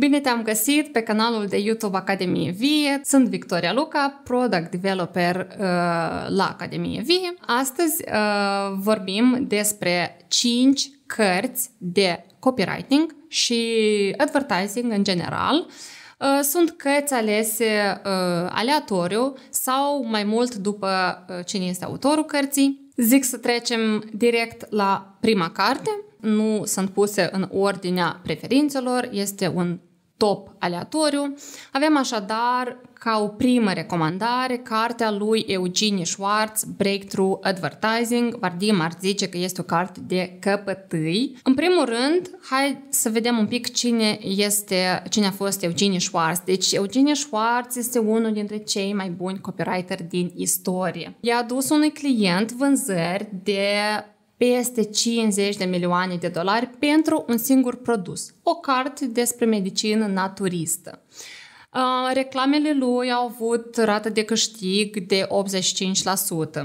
Bine te-am găsit pe canalul de YouTube Academie Vie. Sunt Victoria Luca, product developer uh, la Academie Vie. Astăzi uh, vorbim despre 5 cărți de copywriting și advertising în general. Uh, sunt cărți alese uh, aleatoriu sau mai mult după uh, cine este autorul cărții. Zic să trecem direct la prima carte. Nu sunt puse în ordinea preferințelor, este un top aleatoriu. Avem așadar ca o primă recomandare cartea lui Eugenie Schwartz, Breakthrough Advertising. Vardim ar zice că este o carte de căpătâi. În primul rând, hai să vedem un pic cine este, cine a fost Eugenie Schwartz. Deci Eugenie Schwartz este unul dintre cei mai buni copywriter din istorie. I-a adus unui client vânzări de peste 50 de milioane de dolari pentru un singur produs, o carte despre medicină naturistă. Uh, reclamele lui au avut rată de câștig de 85%.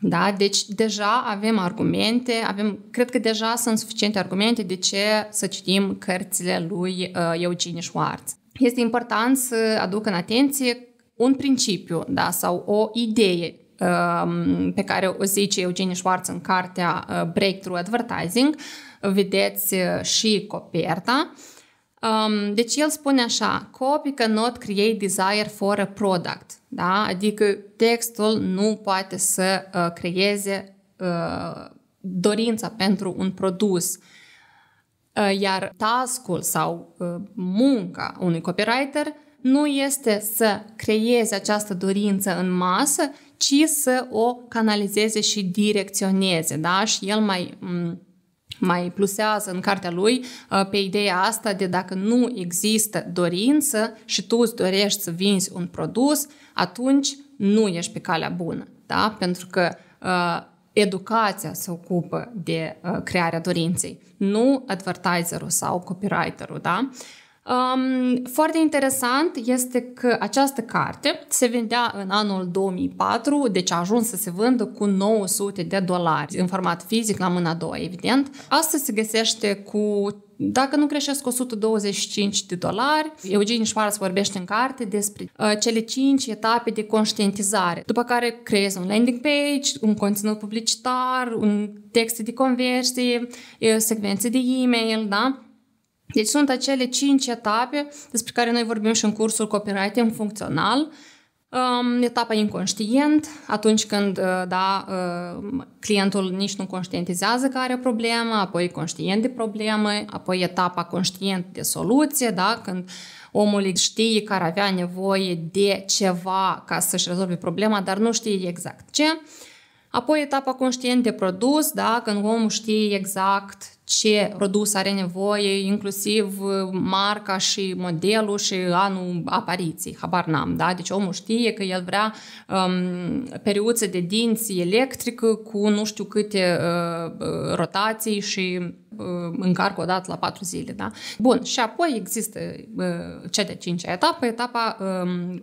Da? Deci deja avem argumente, avem, cred că deja sunt suficiente argumente de ce să citim cărțile lui uh, Eugene Schwartz. Este important să aduc în atenție un principiu da? sau o idee Um, pe care o zice Eugenie Schwartz în cartea uh, Breakthrough Advertising, vedeți uh, și coperta. Um, deci el spune așa, copy cannot create desire for a product, da? adică textul nu poate să uh, creeze dorința pentru un produs. Iar tascul sau munca unui copywriter nu este să creeze această dorință în masă, ci să o canalizeze și direcționeze, da? Și el mai mai plusează în cartea lui uh, pe ideea asta de dacă nu există dorință și tu îți dorești să vinzi un produs, atunci nu ești pe calea bună, da? Pentru că uh, educația se ocupă de uh, crearea dorinței, nu advertiserul sau copywriterul, da? Uh, Um, foarte interesant este că această carte se vindea în anul 2004, deci a ajuns să se vândă cu 900 de dolari în format fizic, la mâna a doua, evident. Astăzi se găsește cu dacă nu creșesc 125 de dolari. Eugene Schwartz vorbește în carte despre uh, cele 5 etape de conștientizare, după care creezi un landing page, un conținut publicitar, un text de conversie, secvențe de e-mail, da? Deci sunt acele cinci etape despre care noi vorbim și în cursul copywriting funcțional, Um, etapa inconștient, atunci când uh, da, uh, clientul nici nu conștientizează că are problemă, apoi conștient de problemă, apoi etapa conștient de soluție, da, când omul știe că ar avea nevoie de ceva ca să-și rezolve problema, dar nu știe exact ce. Apoi etapa conștient de produs, da, când omul știe exact ce produs are nevoie, inclusiv uh, marca și modelul și anul apariției, habar n-am, da? Deci omul știe că el vrea um, periuță de dinți electrică cu nu știu câte uh, uh rotații și Uh, încarc o dată la patru zile. Da? Bun, și apoi există uh, cea de cincea etapă, etapa um,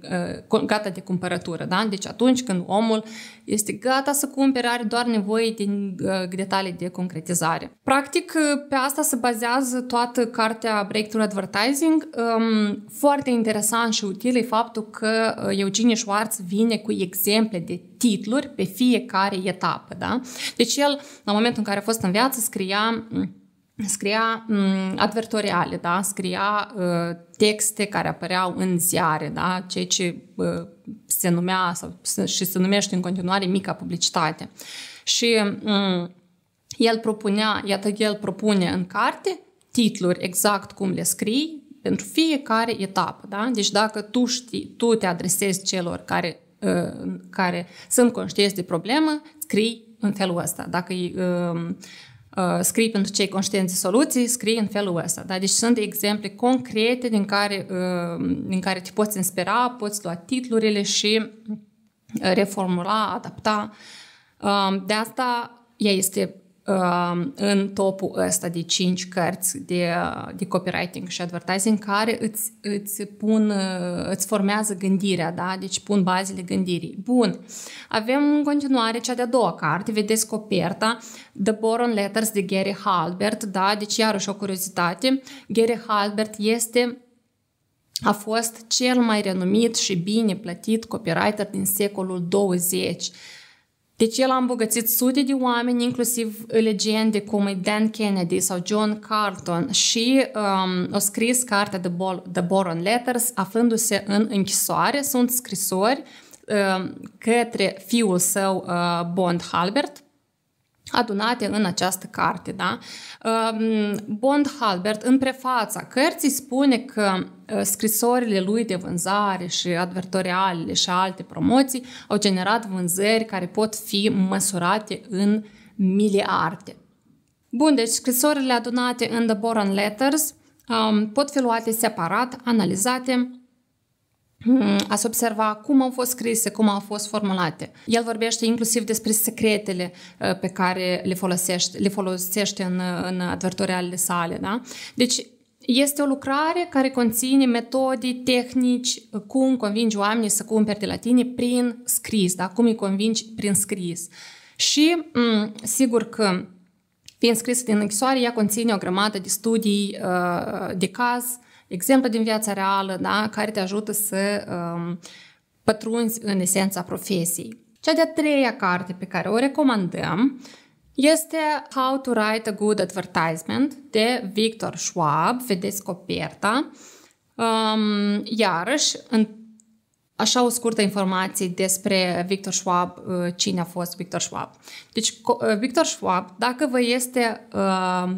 uh, gata de cumpărătură. Da? Deci atunci când omul este gata să cumpere, are doar nevoie de detalii de concretizare. Practic, pe asta se bazează toată cartea Breakthrough Advertising. Um, foarte interesant și util e faptul că Eugenie Schwartz vine cu exemple de titluri pe fiecare etapă. Da? Deci el, la momentul în care a fost în viață, scria scria mm, advertoriale, da? scria uh, texte care apăreau în ziare, da? ceea ce uh, se numea sau, și se numește în continuare mica publicitate. Și um, el propunea, iată, el propune în carte titluri exact cum le scrii pentru fiecare etapă. Da? Deci dacă tu, știi, tu te adresezi celor care, uh, care sunt conștienți de problemă, scrii în felul ăsta. Dacă uh, Uh, scrii pentru cei conștienți soluții, scrii în felul ăsta. Da? Deci sunt exemple concrete din care, uh, din care te poți inspira, poți lua titlurile și uh, reformula, adapta. De asta ea este Um, în topul ăsta de 5 cărți de, uh, de copywriting și advertising care îți, îți pun, uh, îți formează gândirea, da? Deci pun bazele gândirii. Bun. Avem în continuare cea de-a doua carte, vedeți coperta, The Boron Letters de Gary Halbert, da? Deci iarăși o curiozitate. Gary Halbert este a fost cel mai renumit și bine plătit copywriter din secolul 20 deci el a îmbogățit sute de oameni, inclusiv legende cum e Dan Kennedy sau John Carlton și um, a scris cartea The, Bol- The Boron Letters aflându-se în închisoare. Sunt scrisori um, către fiul său uh, Bond Halbert adunate în această carte. Da? Um, Bond Halbert, în prefața cărții, spune că uh, scrisorile lui de vânzare și advertorialele și alte promoții au generat vânzări care pot fi măsurate în miliarde. Bun, deci scrisorile adunate în The Boron Letters um, pot fi luate separat, analizate se observa cum au fost scrise, cum au fost formulate. El vorbește inclusiv despre secretele pe care le folosește, le folosește în, în advertorialele sale. Da? Deci este o lucrare care conține metode, tehnici, cum convingi oamenii să cumpere de la tine prin scris, da? cum îi convingi prin scris. Și m- sigur că fiind scris din închisoare, ea conține o grămadă de studii de caz, exemple din viața reală, da? care te ajută să um, pătrunzi în esența profesiei. Cea de-a treia carte pe care o recomandăm este How to Write a Good Advertisement de Victor Schwab, vedeți coperta. Um, iarăși, în Așa o scurtă informație despre Victor Schwab, uh, cine a fost Victor Schwab. Deci, uh, Victor Schwab, dacă vă este uh,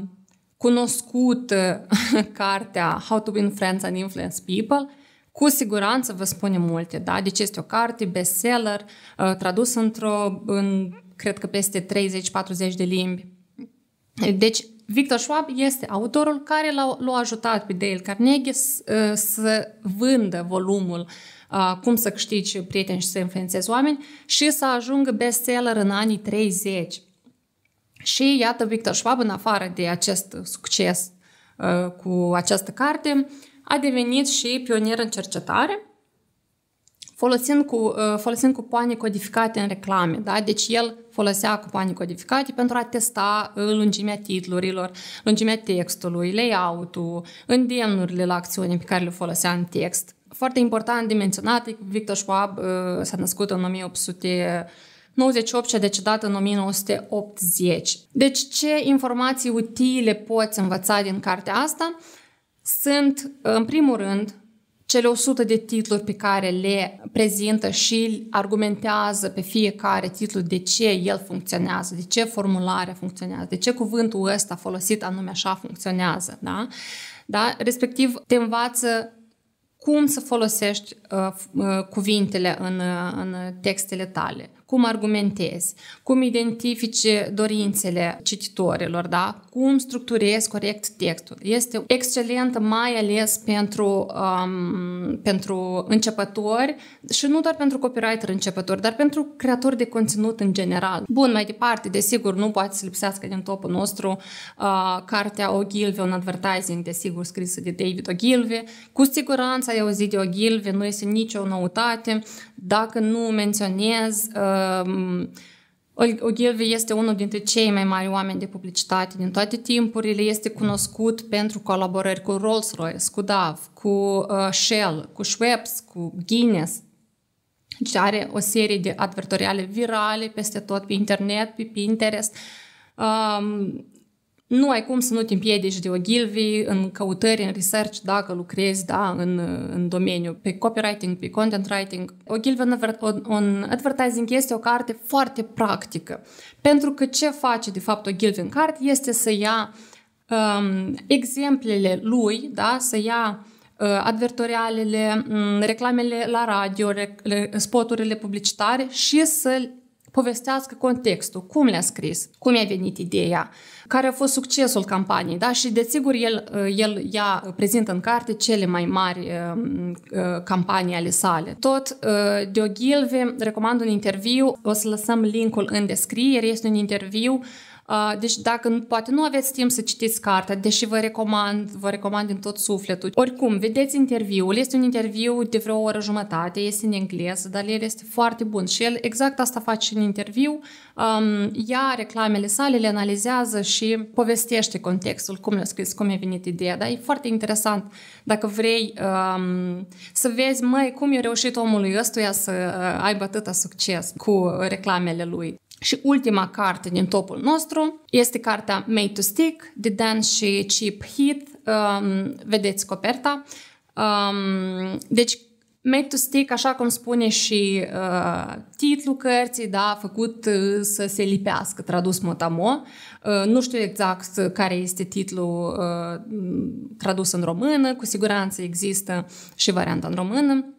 cunoscut cartea How to Win Friends and Influence People, cu siguranță vă spune multe, da? Deci este o carte bestseller, uh, tradus într-o, în, cred că peste 30-40 de limbi. Deci, Victor Schwab este autorul care l-a, l-a ajutat pe Dale Carnegie să, uh, să vândă volumul uh, cum să câștigi prieteni și să influențezi oameni și să ajungă bestseller în anii 30. Și iată, Victor Schwab, în afară de acest succes uh, cu această carte, a devenit și pionier în cercetare, folosind, cu, uh, folosind cupoane codificate în reclame. Da? Deci el folosea cupoane codificate pentru a testa uh, lungimea titlurilor, lungimea textului, layout-ul, îndemnurile la acțiune pe care le folosea în text. Foarte important de menționat, Victor Schwab s-a născut în 1800 98 și-a decedat în 1980. Deci ce informații utile poți învăța din cartea asta? Sunt, în primul rând, cele 100 de titluri pe care le prezintă și argumentează pe fiecare titlu de ce el funcționează, de ce formularea funcționează, de ce cuvântul ăsta folosit anume așa funcționează, da? Da? Respectiv, te învață cum să folosești uh, uh, cuvintele în, uh, în textele tale, cum argumentezi, cum identifici dorințele cititorilor, da? cum structurezi corect textul. Este excelent mai ales pentru, um, pentru începători și nu doar pentru copywriter începători, dar pentru creatori de conținut în general. Bun, mai departe, desigur, nu poate să lipsească din topul nostru uh, cartea Ogilvy on Advertising, desigur, scrisă de David Ogilvy. Cu siguranță ai auzit de Ogilvy, nu este nicio noutate. Dacă nu menționez uh, Ogilvy este unul dintre cei mai mari oameni de publicitate din toate timpurile, este cunoscut pentru colaborări cu Rolls-Royce, cu DAV, cu uh, Shell, cu Schweppes, cu Guinness. Deci are o serie de advertoriale virale peste tot pe internet, pe Pinterest nu ai cum să nu te împiedici de o Ogilvy în căutări, în research, dacă lucrezi da, în, în domeniu, pe copywriting, pe content writing. Ogilvy on, on Advertising este o carte foarte practică, pentru că ce face de fapt Ogilvy în carte este să ia um, exemplele lui, da, să ia uh, advertorialele, mm, reclamele la radio, spoturile publicitare și să povestească contextul, cum le-a scris, cum i-a venit ideea, care a fost succesul campaniei, da? Și, desigur, el, uh, el ia uh, prezintă în carte cele mai mari uh, uh campanii ale sale. Tot uh, Deogilve recomand un interviu, o să lăsăm linkul în descriere, este un interviu Uh, deci dacă poate nu aveți timp să citiți cartea, deși vă recomand, vă recomand din tot sufletul. Oricum, vedeți interviul, este un interviu de vreo oră jumătate, este în engleză, dar el este foarte bun și el exact asta face în interviu. Um, reclamele sale le analizează și povestește contextul, cum le-a scris, cum e venit ideea, dar e foarte interesant dacă vrei um, să vezi, mai cum i-a reușit omului ăstuia să uh, aibă atâta succes cu reclamele lui. Și ultima carte din topul nostru este cartea Made to Stick de Dan și Chip Heath. Um, vedeți coperta. Um, deci, Made to Stick, așa cum spune și uh, titlul cărții, da, făcut uh, să se lipească, tradus motamo. Uh, nu știu exact care este titlul uh, tradus în română, cu siguranță există și varianta în română.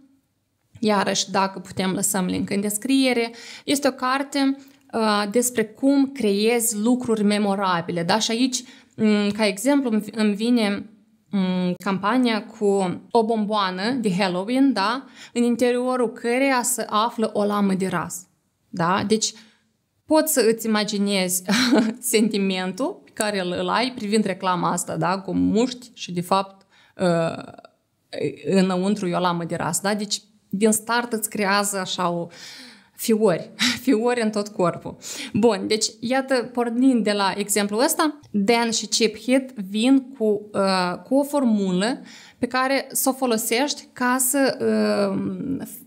Iarăși, dacă putem, lăsăm link în descriere. Este o carte Uh, despre cum creezi lucruri memorabile. Da? Și aici, mm, ca exemplu, îmi vine mm, campania cu o bomboană de Halloween, da? în interiorul căreia se află o lamă de ras. Da? Deci poți să îți imaginezi sentimentul pe care îl ai privind reclama asta, da? cu muști și de fapt uh, înăuntru e o lamă de ras. Da? Deci din start îți creează așa o, uh, fiori, fiori în tot corpul. Bun, deci iată, pornind de la exemplul ăsta, Dan și Chip Hit vin cu, uh, cu o formulă uh, pe care să o folosești ca să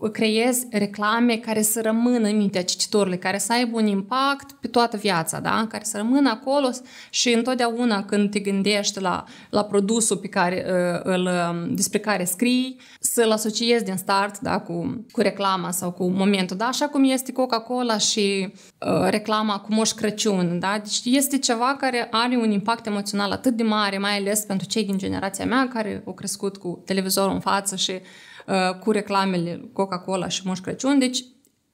uh, creezi reclame care să rămână în mintea cititorului, care să aibă un impact pe toată viața, da? care să rămână acolo și întotdeauna când te gândești la, la produsul pe care, uh, îl, um, despre care scrii, să-l asociezi din start da? cu, cu reclama sau cu momentul. Da? Așa cum este Coca-Cola și uh, reclama cu Moș Crăciun. Da? Deci este ceva care are un impact emoțional atât de mare, mai ales pentru cei din generația mea care au crescut crescut cu televizorul în față și uh, cu reclamele Coca-Cola și Moș Crăciun, deci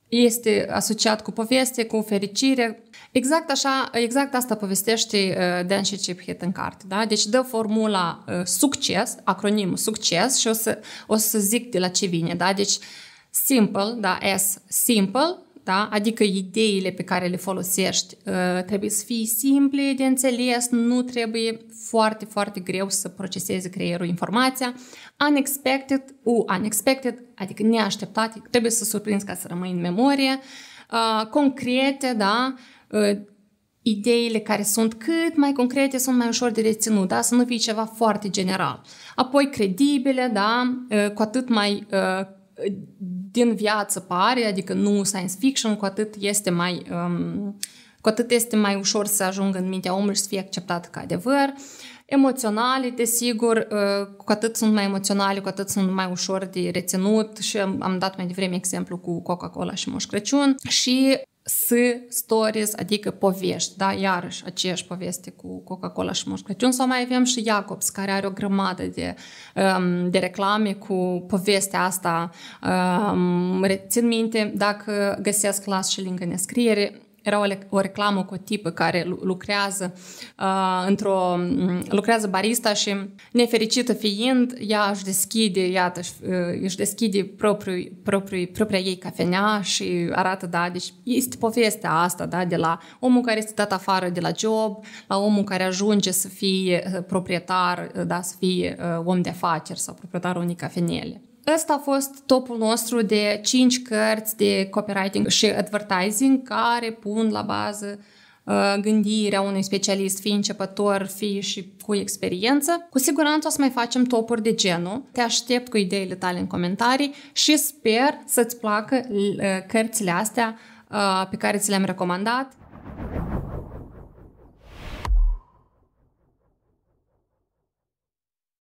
este asociat cu poveste, cu fericire. Exact așa, exact asta povestește uh, Dan și Chiphead în carte. Da? Deci dă formula uh, succes, acronimul succes și o să, o să zic de la ce vine. Da? Deci simple, da, S, simple, da? adică ideile pe care le folosești uh, trebuie să fie simple de înțeles, nu trebuie foarte, foarte greu să proceseze creierul informația. Unexpected, u, unexpected, adică neașteptat, trebuie să surprinzi ca să rămâi în memorie. Uh, concrete, da? Uh, ideile care sunt cât mai concrete sunt mai ușor de reținut, da? să nu fie ceva foarte general. Apoi credibile, da? Uh, cu atât mai uh, din viață pare, adică nu science fiction, cu atât este mai... Um, cu atât este mai ușor să ajungă în mintea omului și să fie acceptat ca adevăr. Uh, emoționale, desigur, uh, cu atât sunt mai emoționale, cu atât sunt mai ușor de reținut și am dat mai devreme exemplu cu Coca-Cola și Moș Crăciun și S stories, adică povești, da? Iarăși aceeași poveste cu Coca-Cola și Moș Crăciun. Sau mai avem și Jacobs, care are o grămadă de, um, de reclame cu povestea asta. Um, țin minte, dacă găsesc las și link în descriere, era o, o reclamă cu o tipă care lucrează uh, într-o... Mm, lucrează barista și nefericită fiind, ea își deschide, iată, își uh, deschide propriu, propriu, propria ei cafenea și arată, da, deci este povestea asta, da, de la omul care este dat afară de la job, la omul care ajunge să fie uh, proprietar, uh, da, să fie om de afaceri sau proprietarul unei cafenele. Ăsta a fost topul nostru de 5 cărți de copywriting și advertising care pun la bază uh, gândirea unui specialist, fi începător, fi și cu experiență. Cu siguranță o să mai facem topuri de genul. Te aștept cu ideile tale în comentarii și sper să-ți placă uh, cărțile astea uh, pe care ți le-am recomandat.